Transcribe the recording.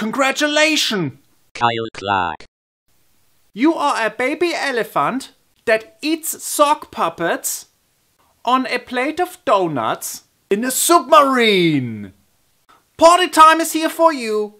Congratulations! Kyle Clark. You are a baby elephant that eats sock puppets on a plate of donuts in a submarine. Party time is here for you.